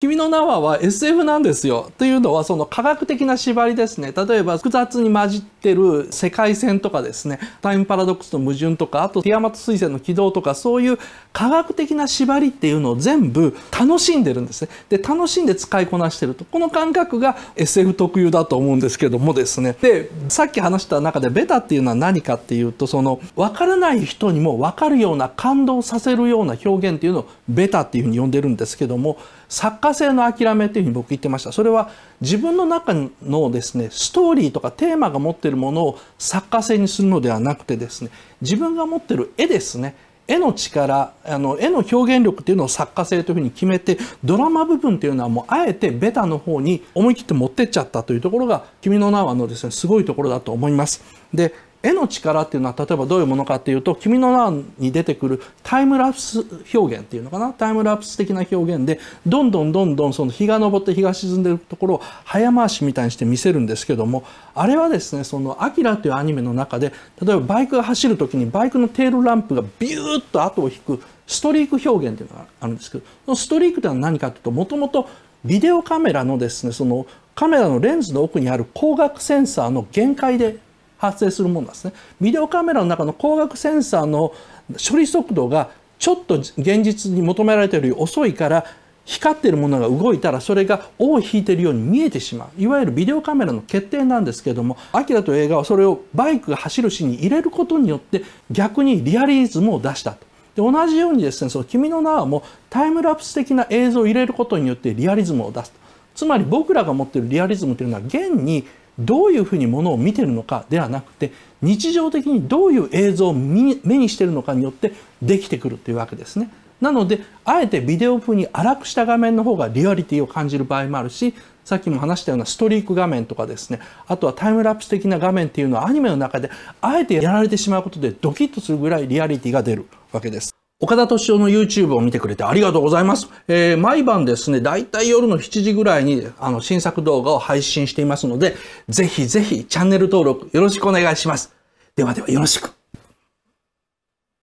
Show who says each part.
Speaker 1: 君の名はは SF なんですよ。というのはその科学的な縛りですね。例えば複雑に混じってる世界線とかですね、タイムパラドックスの矛盾とか、あとティアマト彗星の軌道とか、そういう科学的な縛りっていうのを全部楽しんでるんですね。で、楽しんで使いこなしてると。この感覚が SF 特有だと思うんですけどもですね。で、さっき話した中でベタっていうのは何かっていうと、その分からない人にも分かるような感動させるような表現っていうのをベタっていうふうに呼んでるんですけども、作家博の諦めというふうに僕言ってましたそれは自分の中のですねストーリーとかテーマが持ってるものを作家性にするのではなくてですね自分が持ってる絵ですね絵の力あの絵の表現力っていうのを作家性というふうに決めてドラマ部分っていうのはもうあえてベタの方に思い切って持ってっちゃったというところが「君の名は」のですねすごいところだと思います。で絵の力っていうのは例えばどういうものかっていうと「君の名」に出てくるタイムラプス表現っていうのかなタイムラプス的な表現でどんどんどんどんその日が昇って日が沈んでるところを早回しみたいにして見せるんですけどもあれはですねその「アキラ」というアニメの中で例えばバイクが走る時にバイクのテールランプがビュっと後を引くストリーク表現というのがあるんですけどそのストリークというのは何かというともともとビデオカメラのですねそのカメラのレンズの奥にある光学センサーの限界で発生するものなんですね。ビデオカメラの中の光学センサーの処理速度がちょっと現実に求められているより遅いから光ってるものが動いたらそれが尾を引いてるように見えてしまういわゆるビデオカメラの欠点なんですけどもアキラと映画はそれをバイクが走るシーンに入れることによって逆にリアリズムを出したと。で同じようにですねその「君の名は」もタイムラプス的な映像を入れることによってリアリズムを出すとつまり僕らが持ってるリアリズムというのは現にどういうふうにものを見てるのかではなくて日常的にどういう映像を目にしてるのかによってできてくるというわけですね。なので、あえてビデオ風に荒くした画面の方がリアリティを感じる場合もあるし、さっきも話したようなストリーク画面とかですね、あとはタイムラプス的な画面っていうのはアニメの中であえてやられてしまうことでドキッとするぐらいリアリティが出るわけです。岡田敏夫の YouTube を見てくれてありがとうございます。えー、毎晩ですね、だいたい夜の7時ぐらいにあの新作動画を配信していますので、ぜひぜひチャンネル登録よろしくお願いします。ではではよろしく。